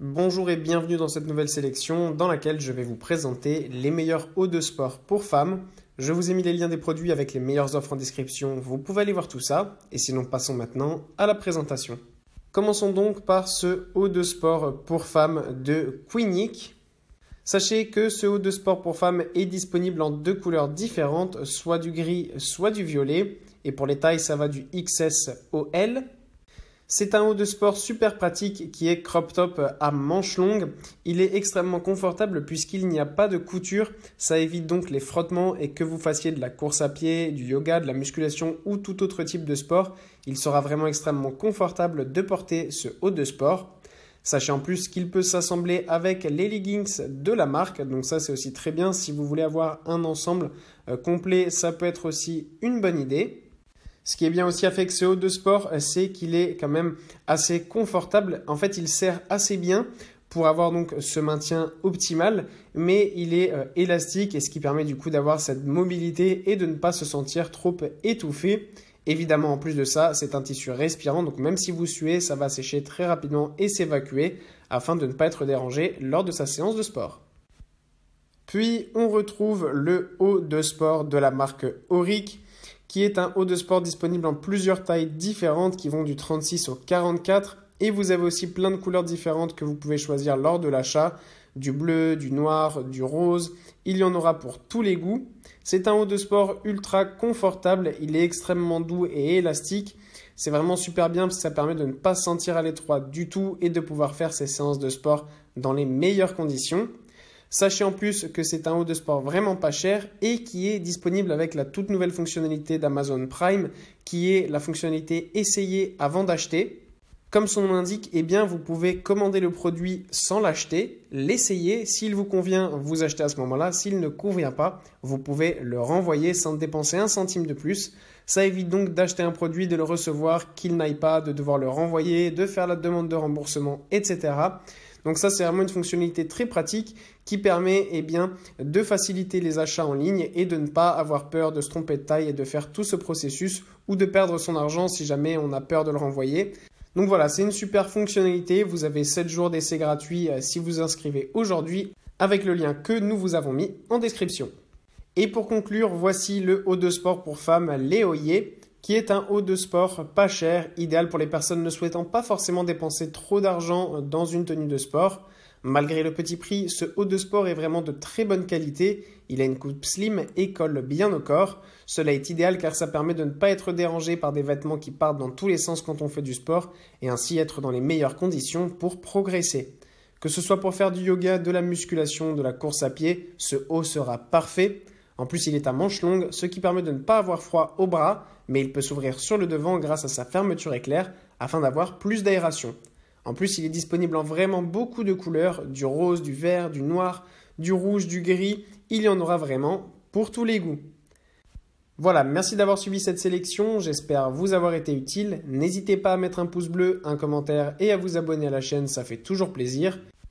Bonjour et bienvenue dans cette nouvelle sélection dans laquelle je vais vous présenter les meilleurs hauts de sport pour femmes. Je vous ai mis les liens des produits avec les meilleures offres en description, vous pouvez aller voir tout ça. Et sinon, passons maintenant à la présentation. Commençons donc par ce haut de sport pour femmes de Quinique. Sachez que ce haut de sport pour femmes est disponible en deux couleurs différentes, soit du gris, soit du violet. Et pour les tailles, ça va du XS au L. C'est un haut de sport super pratique qui est crop top à manches longues. Il est extrêmement confortable puisqu'il n'y a pas de couture. Ça évite donc les frottements et que vous fassiez de la course à pied, du yoga, de la musculation ou tout autre type de sport. Il sera vraiment extrêmement confortable de porter ce haut de sport. Sachez en plus qu'il peut s'assembler avec les leggings de la marque, donc ça c'est aussi très bien si vous voulez avoir un ensemble euh, complet, ça peut être aussi une bonne idée. Ce qui est bien aussi avec ce haut de sport, euh, c'est qu'il est quand même assez confortable. En fait, il sert assez bien pour avoir donc ce maintien optimal, mais il est euh, élastique et ce qui permet du coup d'avoir cette mobilité et de ne pas se sentir trop étouffé. Évidemment, en plus de ça, c'est un tissu respirant, donc même si vous suez, ça va sécher très rapidement et s'évacuer afin de ne pas être dérangé lors de sa séance de sport. Puis, on retrouve le haut de sport de la marque Auric qui est un haut de sport disponible en plusieurs tailles différentes qui vont du 36 au 44 et vous avez aussi plein de couleurs différentes que vous pouvez choisir lors de l'achat, du bleu, du noir, du rose, il y en aura pour tous les goûts. C'est un haut de sport ultra confortable, il est extrêmement doux et élastique. C'est vraiment super bien parce que ça permet de ne pas se sentir à l'étroit du tout et de pouvoir faire ses séances de sport dans les meilleures conditions. Sachez en plus que c'est un haut de sport vraiment pas cher et qui est disponible avec la toute nouvelle fonctionnalité d'Amazon Prime qui est la fonctionnalité essayer avant d'acheter. Comme son nom l'indique, eh bien vous pouvez commander le produit sans l'acheter, l'essayer, s'il vous convient, vous achetez à ce moment-là, s'il ne convient pas, vous pouvez le renvoyer sans dépenser un centime de plus. Ça évite donc d'acheter un produit, de le recevoir, qu'il n'aille pas, de devoir le renvoyer, de faire la demande de remboursement, etc. Donc ça, c'est vraiment une fonctionnalité très pratique qui permet eh bien, de faciliter les achats en ligne et de ne pas avoir peur de se tromper de taille et de faire tout ce processus ou de perdre son argent si jamais on a peur de le renvoyer. Donc voilà, c'est une super fonctionnalité. Vous avez 7 jours d'essai gratuit euh, si vous inscrivez aujourd'hui avec le lien que nous vous avons mis en description. Et pour conclure, voici le haut de sport pour femmes, Léoyer qui est un haut de sport pas cher, idéal pour les personnes ne souhaitant pas forcément dépenser trop d'argent euh, dans une tenue de sport. Malgré le petit prix, ce haut de sport est vraiment de très bonne qualité. Il a une coupe slim et colle bien au corps. Cela est idéal car ça permet de ne pas être dérangé par des vêtements qui partent dans tous les sens quand on fait du sport et ainsi être dans les meilleures conditions pour progresser. Que ce soit pour faire du yoga, de la musculation, de la course à pied, ce haut sera parfait. En plus, il est à manche longue, ce qui permet de ne pas avoir froid au bras, mais il peut s'ouvrir sur le devant grâce à sa fermeture éclair afin d'avoir plus d'aération. En plus, il est disponible en vraiment beaucoup de couleurs, du rose, du vert, du noir, du rouge, du gris, il y en aura vraiment pour tous les goûts. Voilà, merci d'avoir suivi cette sélection, j'espère vous avoir été utile. N'hésitez pas à mettre un pouce bleu, un commentaire et à vous abonner à la chaîne, ça fait toujours plaisir.